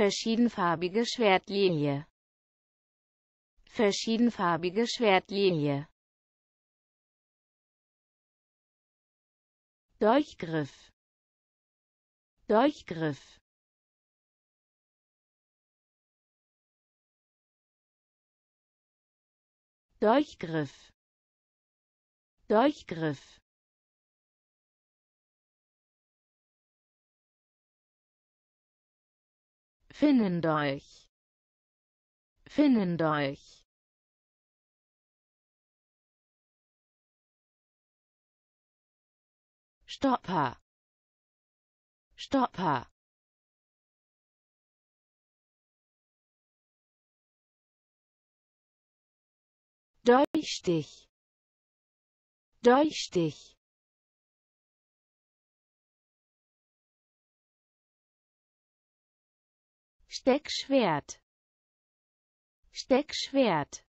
verschiedenfarbige Schwertlinie verschiedenfarbige Schwertlinie Dolchgriff Dolchgriff Dolchgriff Dolchgriff Finnendolch. Finnendolch. Stopper. Stopper. Dolchstich. Dolchstich. Steckschwert Steckschwert